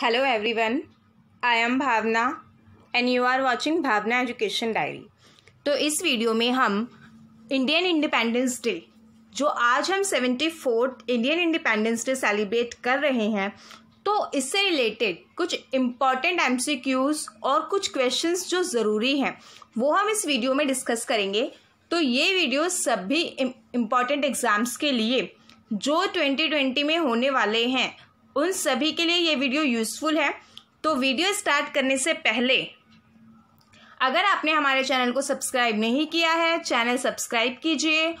hello everyone I am Bhavna and you are watching Bhavna education diary तो इस video में हम इंडियन इंडिपेंडेंस डे जो आज हम seventy fourth Indian independence day celebrate कर रहे हैं तो इससे रिलेटेड कुछ इम्पॉर्टेंट एम और कुछ क्वेश्चन जो ज़रूरी हैं वो हम इस वीडियो में डिस्कस करेंगे तो ये वीडियो सभी इम्पॉर्टेंट एग्ज़ाम्स के लिए जो 2020 में होने वाले हैं उन सभी के लिए ये वीडियो यूज़फुल है तो वीडियो स्टार्ट करने से पहले अगर आपने हमारे चैनल को सब्सक्राइब नहीं किया है चैनल सब्सक्राइब कीजिए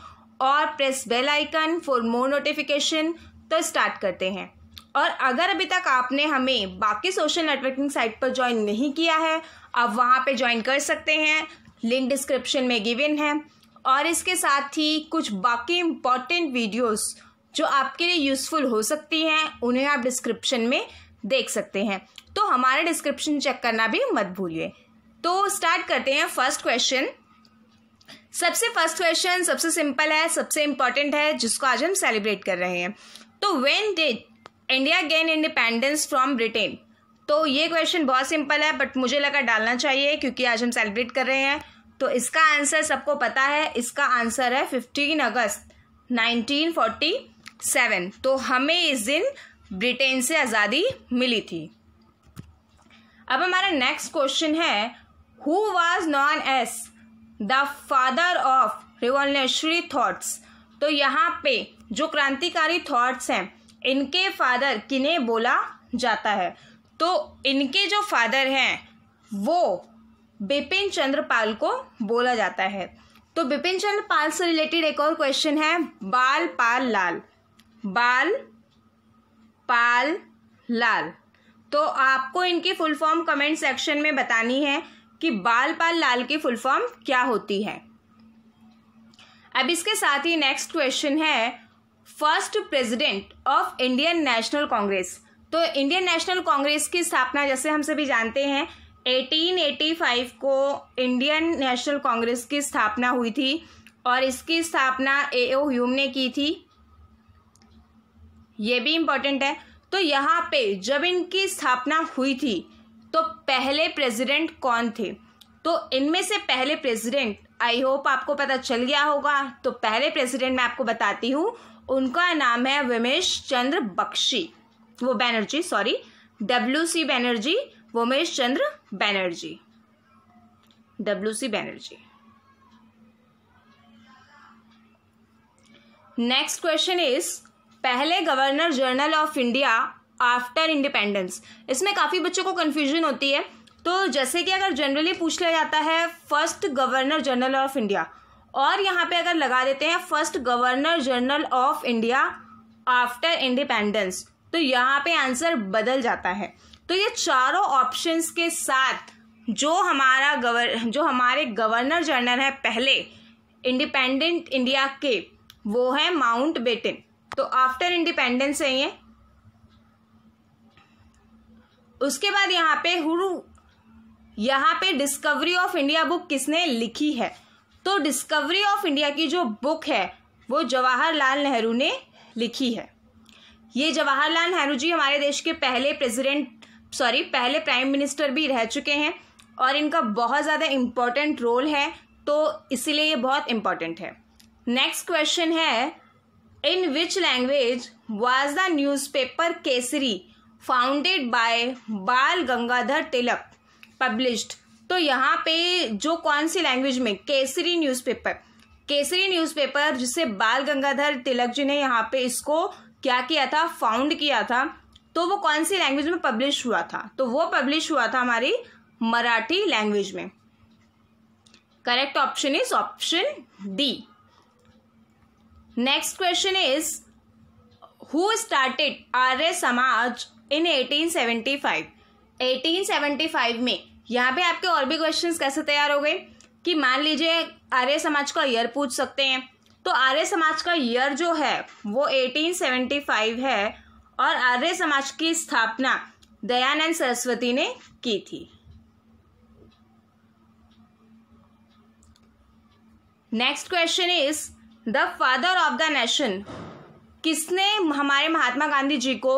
और press bell icon for more notification तो स्टार्ट करते हैं और अगर अभी तक आपने हमें बाकी सोशल नेटवर्किंग साइट पर ज्वाइन नहीं किया है आप वहाँ पे ज्वाइन कर सकते हैं लिंक डिस्क्रिप्शन में गिवन है और इसके साथ ही कुछ बाकी इम्पॉर्टेंट वीडियोज़ जो आपके लिए यूज़फुल हो सकती हैं उन्हें आप डिस्क्रिप्शन में देख सकते हैं तो हमारा डिस्क्रिप्शन चेक करना भी मत भूलिए तो स्टार्ट करते हैं फर्स्ट क्वेश्चन सबसे फर्स्ट क्वेश्चन सबसे सिंपल है सबसे इंपॉर्टेंट है जिसको आज हम सेलिब्रेट कर रहे हैं तो when did India gain independence from Britain तो ये क्वेश्चन बहुत सिंपल है बट मुझे लगा डालना चाहिए क्योंकि आज हम सेलिब्रेट कर रहे हैं तो इसका आंसर सबको पता है इसका आंसर है fifteen August nineteen forty seven तो हमें इस दिन ब्रिटेन से आज़ादी मिली थी अब हमारा नेक्स्ट क्वेश्चन है who was known as the father of revolutionary thoughts तो यहाँ पे जो क्रांतिकारी थॉट्स हैं इनके फादर किन्हें बोला जाता है तो इनके जो फादर हैं वो बिपिन चंद्र पाल को बोला जाता है तो बिपिन चंद्र पाल से रिलेटेड एक और क्वेश्चन है बाल पाल लाल बाल पाल लाल तो आपको इनकी फुल फॉर्म कमेंट सेक्शन में बतानी है कि बाल पाल लाल की फुल फॉर्म क्या होती है अब इसके साथ ही नेक्स्ट क्वेश्चन है first president of Indian National Congress तो इंडियन नेशनल कांग्रेस की स्थापना जैसे हम सभी जानते हैं 1885 को इंडियन नेशनल कांग्रेस की स्थापना हुई थी और इसकी स्थापना ए ओ ह्यूम ने की थी ये भी इम्पोर्टेंट है तो यहाँ पे जब इनकी स्थापना हुई थी तो पहले प्रेसिडेंट कौन थे तो इनमें से पहले प्रेसिडेंट आई होप आपको पता चल गया होगा तो पहले प्रेसिडेंट मैं आपको बताती हूँ उनका नाम है विमेश चंद्र बख्शी वो Banerjee sorry W C Banerjee Womesh Chandra Banerjee W C Banerjee next question is पहले governor general of India after independence इसमें काफ़ी बच्चों को कन्फ्यूजन होती है तो जैसे कि अगर जनरली पूछ लिया जाता है first governor general of India और यहाँ पे अगर लगा देते हैं first governor general of India after independence तो यहाँ पे आंसर बदल जाता है तो ये चारों ऑप्शंस के साथ जो हमारा गवर जो हमारे गवर्नर जनरल है पहले इंडिपेंडेंट इंडिया के वो है माउंट बेटिन तो आफ्टर इंडिपेंडेंस है ये उसके बाद यहाँ पे हुरु यहाँ पे डिस्कवरी ऑफ इंडिया बुक किसने लिखी है तो डिस्कवरी ऑफ इंडिया की जो बुक है वो जवाहरलाल नेहरू ने लिखी है ये जवाहरलाल नेहरू जी हमारे देश के पहले प्रेसिडेंट सॉरी पहले प्राइम मिनिस्टर भी रह चुके हैं और इनका बहुत ज़्यादा इम्पॉर्टेंट रोल है तो इसीलिए ये बहुत इम्पॉर्टेंट है नेक्स्ट क्वेश्चन है which language was the newspaper Kesari founded by Bal Gangadhar Tilak published तो यहाँ पे जो कौन सी लैंग्वेज में केसरी न्यूज़पेपर केसरी न्यूज़पेपर जिसे बाल गंगाधर तिलक जी ने यहाँ पे इसको क्या किया था फाउंड किया था तो वो कौन सी लैंग्वेज में पब्लिश हुआ था तो वो पब्लिश हुआ था हमारी मराठी लैंग्वेज में correct option is option D next question is who started Arya Samaj in 1875 1875 में यहाँ पे आपके और भी क्वेश्चंस कैसे तैयार हो गए कि मान लीजिए आर्य समाज का ईयर पूछ सकते हैं तो आर्य समाज का ईयर जो है वो 1875 है और आर्य समाज की स्थापना दयानंद सरस्वती ने की थी next question is the father of the nation किसने हमारे महात्मा गांधी जी को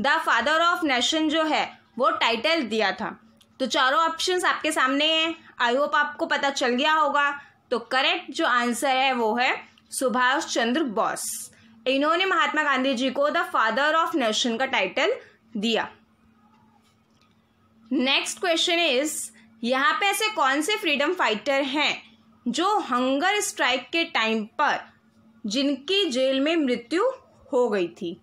द फादर ऑफ नेशन जो है वो टाइटल दिया था तो चारों ऑप्शंस आपके सामने हैं आई होप आपको पता चल गया होगा तो करेक्ट जो आंसर है वो है सुभाष चंद्र बोस इन्होंने महात्मा गांधी जी को द फादर ऑफ नेशन का टाइटल दिया नेक्स्ट क्वेश्चन इज यहाँ पे ऐसे कौन से फ्रीडम फाइटर हैं जो हंगर स्ट्राइक के टाइम पर जिनकी जेल में मृत्यु हो गई थी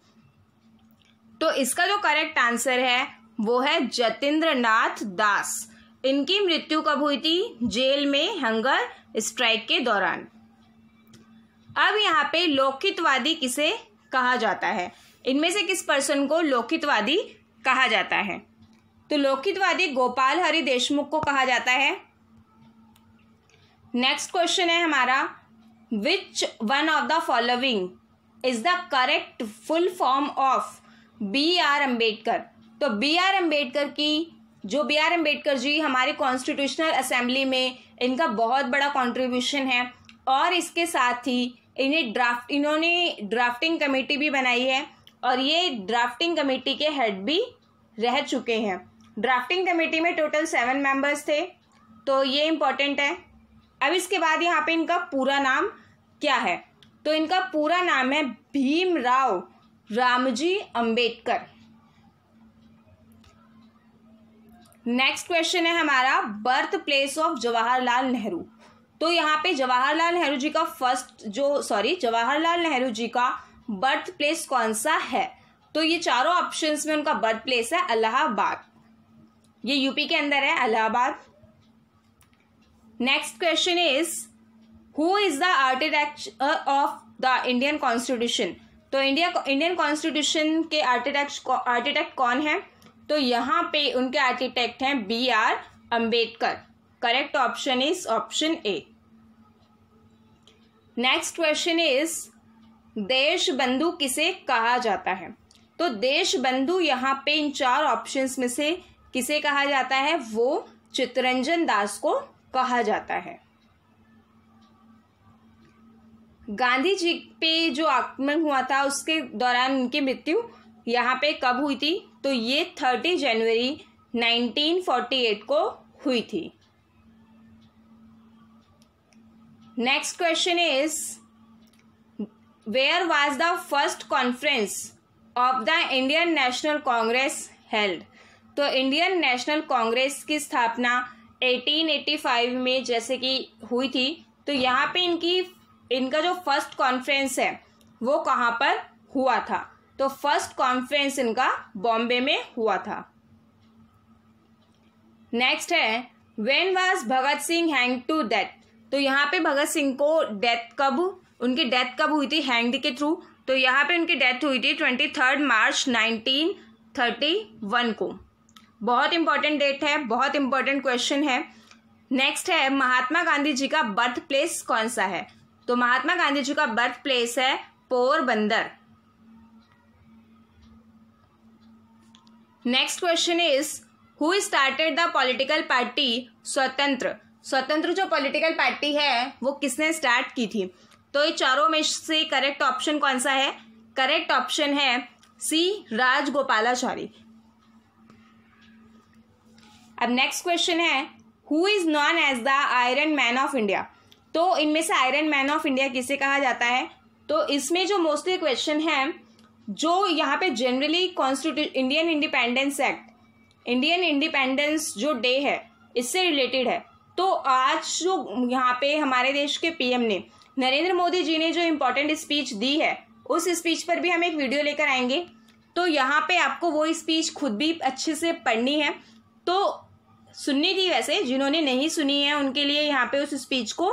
तो इसका जो करेक्ट आंसर है वो है जतेंद्र नाथ दास इनकी मृत्यु कब हुई थी जेल में हंगर स्ट्राइक के दौरान अब यहाँ पे लोकितवादी किसे कहा जाता है इनमें से किस पर्सन को लोकितवादी कहा जाता है तो लोकितवादी गोपाल हरि देशमुख को कहा जाता है नेक्स्ट क्वेश्चन है हमारा which one of the following is the correct full form of B R Ambedkar तो बी आर अम्बेडकर की जो बी आर अम्बेडकर जी हमारे कॉन्स्टिट्यूशनल असेंबली में इनका बहुत बड़ा कॉन्ट्रीब्यूशन है और इसके साथ ही इन्हें ड्राफ्ट इन्होंने ड्राफ्टिंग कमेटी भी बनाई है और ये ड्राफ्टिंग कमेटी के हेड भी रह चुके हैं ड्राफ्टिंग कमेटी में टोटल सेवन मेंबर्स थे तो ये इम्पॉर्टेंट है अब इसके बाद यहाँ पे इनका पूरा नाम क्या है तो इनका पूरा नाम है भीमराव रामजी अंबेडकर नेक्स्ट क्वेश्चन है हमारा birth place of Jawaharlal Nehru तो यहाँ पे जवाहरलाल नेहरू जी का फर्स्ट जो सॉरी जवाहरलाल नेहरू जी का बर्थ प्लेस कौन सा है तो ये चारों ऑप्शंस में उनका बर्थ प्लेस है अलाहाबाद ये यूपी के अंदर है Allahabad next question is who is the architect of the Indian constitution तो इंडिया इंडियन कॉन्स्टिट्यूशन के आर्टिटेक्ट आर्टिटेक्ट कौन है तो यहाँ पे उनके आर्किटेक्ट हैं B R Ambedkar correct option is option A next question is Deshbandhu किसे कहा जाता है तो देश बंधु यहाँ पे इन चार ऑप्शंस में से किसे कहा जाता है वो चितरंजन दास को कहा जाता है गांधी जी पे जो आक्रमण हुआ था उसके दौरान उनकी मृत्यु यहाँ पे कब हुई थी तो ये थर्टी जनवरी 1948 को हुई थी next question is where was the first conference of the Indian National Congress held तो इंडियन नेशनल कांग्रेस की स्थापना 1885 में जैसे कि हुई थी तो यहाँ पे इनकी इनका जो फर्स्ट कॉन्फ्रेंस है वो कहाँ पर हुआ था तो फर्स्ट कॉन्फ्रेंस इनका बॉम्बे में हुआ था नेक्स्ट है when was Bhagat Singh hang to death तो यहाँ पे भगत सिंह को डेथ कब उनकी डेथ कब हुई थी हैंग के थ्रू तो यहाँ पे उनकी डेथ हुई थी twenty third March nineteen thirty one को बहुत इंपॉर्टेंट डेट है बहुत इंपॉर्टेंट क्वेश्चन है नेक्स्ट है महात्मा गांधी जी का बर्थ प्लेस कौन सा है तो महात्मा गांधी जी का बर्थ प्लेस है Porbandar next question is who started the political party Swatantra Swatantra जो पॉलिटिकल पार्टी है वो किसने स्टार्ट की थी तो ये चारों में से करेक्ट ऑप्शन कौन सा है करेक्ट ऑप्शन है सी राजगोपालाचारी अब नेक्स्ट क्वेश्चन है who is known as the iron man of India तो इनमें से आयरन मैन ऑफ इंडिया किसे कहा जाता है तो इसमें जो मोस्टली क्वेश्चन है जो यहाँ पे generally constitute Indian independence act Indian independence जो डे है इससे रिलेटेड है तो आज जो यहाँ पे हमारे देश के पीएम ने नरेंद्र मोदी जी ने जो इम्पोर्टेंट स्पीच दी है उस स्पीच पर भी हम एक वीडियो लेकर आएंगे तो यहाँ पे आपको वो स्पीच खुद भी अच्छे से पढ़नी है तो सुननी थी वैसे जिन्होंने नहीं सुनी है उनके लिए यहाँ पे उस स्पीच को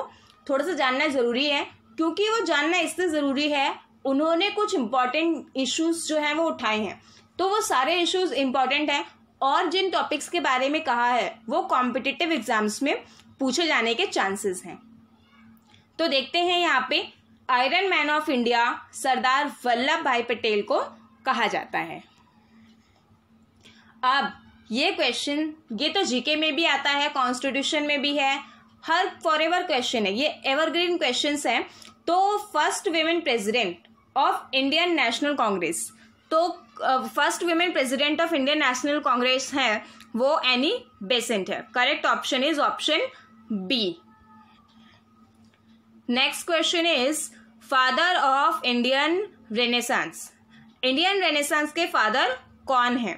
थोड़ा सा जानना ज़रूरी है क्योंकि वो जानना इससे ज़रूरी है उन्होंने कुछ इम्पॉर्टेंट इश्यूज जो हैं वो उठाए हैं तो वो सारे इश्यूज इम्पॉर्टेंट हैं और जिन टॉपिक्स के बारे में कहा है वो कॉम्पिटिटिव एग्जाम्स में पूछे जाने के चांसेस हैं तो देखते हैं यहाँ पे iron man of India Sardar Vallabh Bhai Patel को कहा जाता है अब ये क्वेश्चन ये तो जीके में भी आता है कॉन्स्टिट्यूशन में भी है हर फॉर एवर क्वेश्चन है ये एवरग्रीन तो तो, क्वेश्चन है तो first women president of Indian National Congress तो first women president of Indian National Congress है वो एनी बेसेंट है correct option is option B next question is father of Indian renaissance Indian renaissance के father कौन है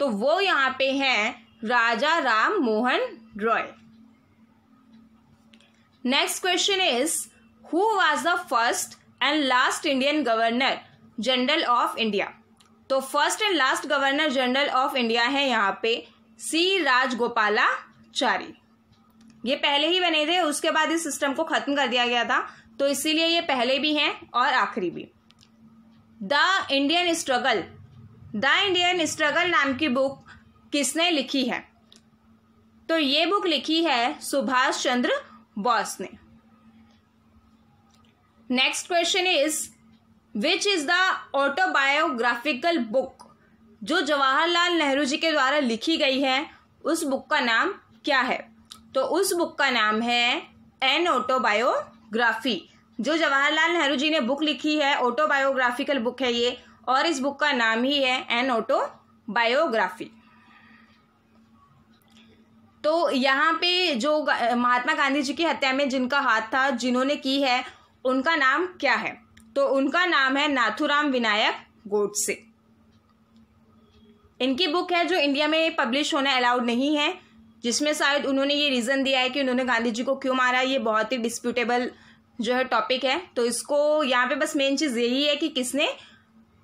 तो वो यहाँ पे हैं Raja Ram Mohan Roy next question is who was the first and last Indian governor general of India तो first and last governor general of India है यहाँ पे सी राजगोपालाचारी ये पहले ही बने थे उसके बाद इस सिस्टम को खत्म कर दिया गया था तो इसीलिए ये पहले भी हैं और आखिरी भी the Indian struggle the Indian struggle नाम की बुक किसने लिखी है तो ये बुक लिखी है सुभाष चंद्र बोस ने next question is which is the autobiographical book जो जवाहरलाल नेहरू जी के द्वारा लिखी गई है उस बुक का नाम क्या है तो उस बुक का नाम है एन ऑटोबायोग्राफी जो जवाहरलाल नेहरू जी ने बुक लिखी है ऑटोबायोग्राफिकल बुक है ये और इस बुक का नाम ही है एन ऑटो बायोग्राफी तो यहाँ पे जो महात्मा गांधी जी की हत्या में जिनका हाथ था जिन्होंने की है उनका नाम क्या है तो उनका नाम है नाथुराम विनायक गोडसे इनकी बुक है जो इंडिया में पब्लिश होना अलाउड नहीं है जिसमें शायद उन्होंने ये रीज़न दिया है कि उन्होंने गांधी जी को क्यों मारा ये बहुत ही डिस्प्यूटेबल जो है टॉपिक है तो इसको यहाँ पे बस मेन चीज़ यही है कि किसने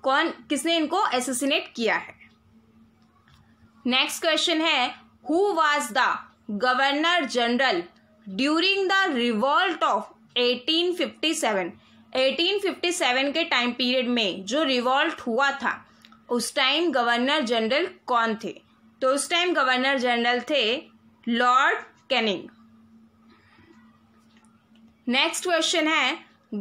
कौन किसने इनको एसोसिनेट किया है नेक्स्ट क्वेश्चन है who was the governor general during the revolt of 1857 1857 के टाइम पीरियड में जो रिवॉल्ट हुआ था उस टाइम गवर्नर जनरल कौन थे तो उस टाइम गवर्नर जनरल थे लॉर्ड कैनिंग नेक्स्ट क्वेश्चन है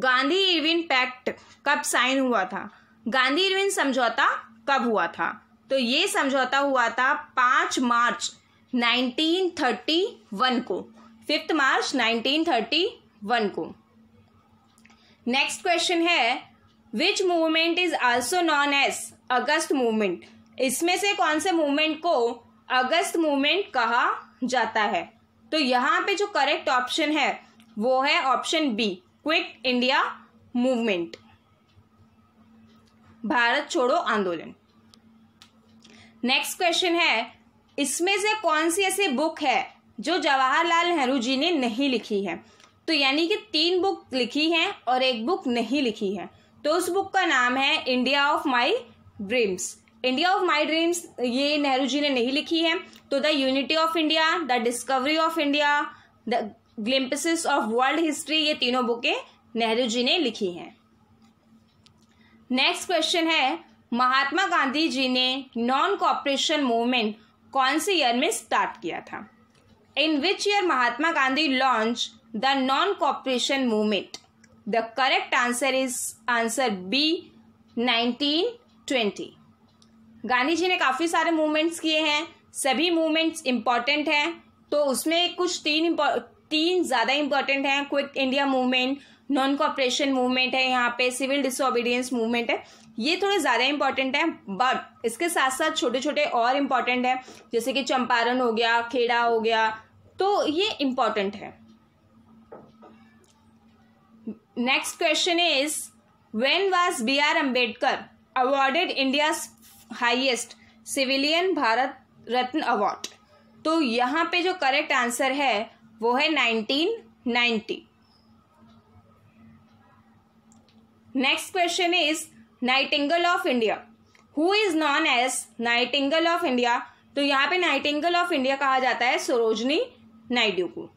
गांधी इरविन पैक्ट कब साइन हुआ था गांधी इरविन समझौता कब हुआ था तो ये समझौता हुआ था पाँच मार्च 1931 को फिफ्थ मार्च 1931 को नेक्स्ट क्वेश्चन है which movement is also known as August movement इसमें से कौन से मूवमेंट को अगस्त मूवमेंट कहा जाता है तो यहाँ पे जो करेक्ट ऑप्शन है वो है option B quit India movement Bharat छोड़ो आंदोलन नेक्स्ट क्वेश्चन है इसमें से कौन सी ऐसी बुक है जो जवाहरलाल नेहरू जी ने नहीं लिखी है तो यानी कि तीन बुक लिखी हैं और एक बुक नहीं लिखी है तो उस बुक का नाम है India of my dreams India of my dreams ये नेहरू जी ने नहीं लिखी है तो the unity of India the discovery of India the glimpses of world history ये तीनों बुकें नेहरू जी ने लिखी हैं नेक्स्ट क्वेश्चन है महात्मा गांधी जी ने नॉन कॉपरेशन मूवमेंट कौन से ईयर में स्टार्ट किया था in which year Mahatma Gandhi launch the non cooperation movement the correct answer is answer B 1920 Gandhi ji ने काफ़ी सारे मूवमेंट्स किए हैं सभी मूवमेंट्स इम्पॉर्टेंट हैं तो उसमें कुछ तीन तीन ज़्यादा इंपॉर्टेंट हैं quit India movement non cooperation movement है यहाँ पे सिविल डिसोबीडियंस मूवमेंट है ये थोड़े ज़्यादा इंपॉर्टेंट है बट इसके साथ साथ छोटे छोटे और इम्पॉर्टेंट हैं जैसे कि चंपारण हो गया खेड़ा हो गया तो ये इम्पॉर्टेंट है next question is when was B R Ambedkar awarded India highest civilian Bharat Ratna award तो यहाँ पे जो करेक्ट आंसर है वो है nineteen ninety next question is nightingale of India who is known as nightingale of India तो यहाँ पे नाइटिंगल ऑफ इंडिया कहा जाता है सरोजनी नायडू को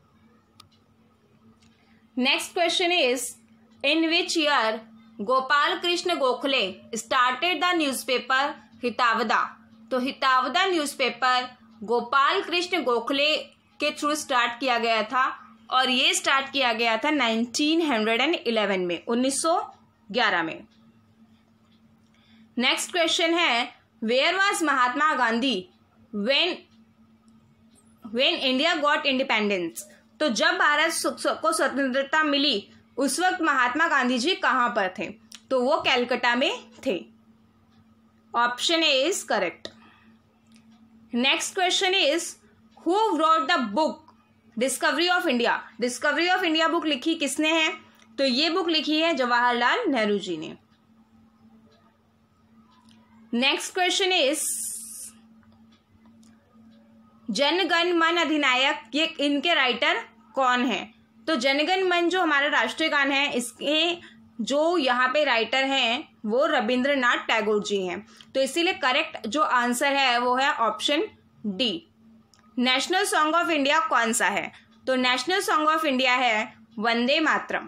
next question is in which year Gopal Krishna Gokhale started the newspaper Hitavada तो हितावदा न्यूज़पेपर गोपाल कृष्ण गोखले के थ्रू स्टार्ट किया गया था और ये स्टार्ट किया गया था 1911 में 1911 में नेक्स्ट क्वेश्चन है where was Mahatma Gandhi when when India got independence तो जब भारत को स्वतंत्रता मिली उस वक्त महात्मा गांधी जी कहां पर थे तो वो कैलकाटा में थे option A is correct next question is who wrote the book discovery of India discovery of India book लिखी किसने है तो ये बुक लिखी है जवाहरलाल नेहरू जी ने नेक्स्ट क्वेश्चन इज जनगण मन अधिनायक ये इनके राइटर कौन है तो जनगण मन जो हमारा राष्ट्रीय गान है इसके जो यहाँ पे राइटर हैं वो रविंद्रनाथ टैगोर जी हैं तो इसीलिए करेक्ट जो आंसर है वो है option D national song of India कौन सा है तो नेशनल सॉन्ग ऑफ इंडिया है Vande Mataram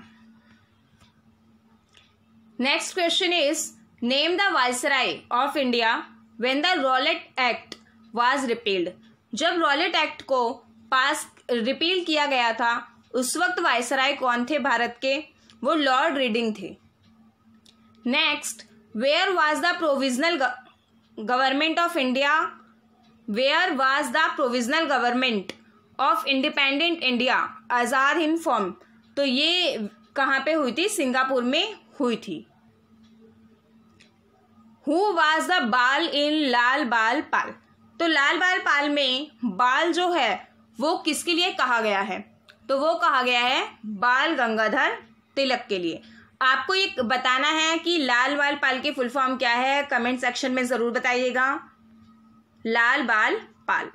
next question is name the viceroy of India when the Rowlatt act was repealed जब रॉलेट एक्ट को पास रिपील किया गया था उस वक्त वायसराय कौन थे भारत के वो लॉर्ड रीडिंग थे next where was the provisional government of India where was the provisional government of independent India Azad Hind form तो ये कहाँ पे हुई थी सिंगापुर में हुई थी हु वाज द बाल इन लाल बाल पाल तो लाल बाल पाल में बाल जो है वो किसके लिए कहा गया है तो वो कहा गया है बाल गंगाधर तिलक के लिए आपको ये बताना है कि लाल बाल पाल के फुल फॉर्म क्या है कमेंट सेक्शन में ज़रूर बताइएगा Lal Bal Pal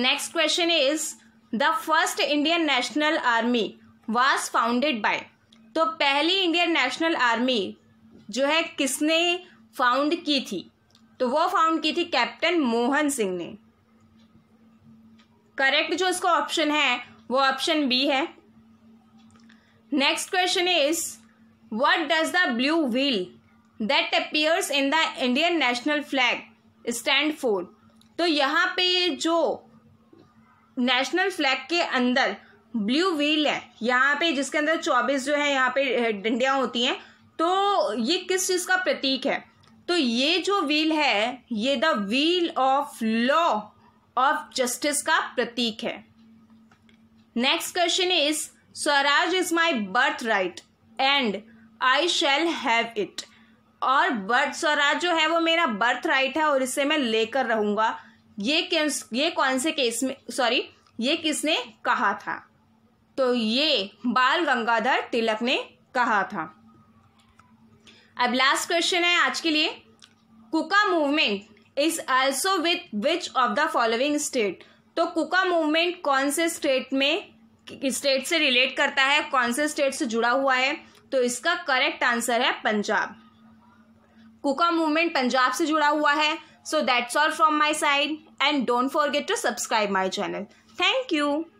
next question is the first Indian National Army was founded by तो पहली इंडियन नेशनल आर्मी जो है किसने फाउंड की थी तो वो फाउंड की थी कैप्टन मोहन सिंह ने करेक्ट जो इसका ऑप्शन है वो ऑप्शन बी है next question is what does the blue wheel that appears in the Indian national flag stand for तो यहाँ पे जो नेशनल फ्लैग के अंदर ब्लू व्हील है यहाँ पे जिसके अंदर चौबीस जो है यहाँ पे डंडियाँ होती हैं तो ये किस चीज़ का प्रतीक है तो ये जो व्हील है ये the wheel of law of justice का प्रतीक है next question is Swaraj is my birth right and I shall have it और बर्थ स्वराज जो है वो मेरा बर्थ राइट है और इसे मैं लेकर रहूंगा ये ये कौन से केस में सॉरी ये किसने कहा था तो ये बाल गंगाधर तिलक ने कहा था अब लास्ट क्वेश्चन है आज के लिए Kuka movement is also with which of the following state तो कुका मूवमेंट कौन से स्टेट में स्टेट से रिलेट करता है कौन से स्टेट से जुड़ा हुआ है तो इसका करेक्ट आंसर है पंजाब कुका मूवमेंट पंजाब से जुड़ा हुआ है so that's all from my side and don't forget to subscribe my channel thank you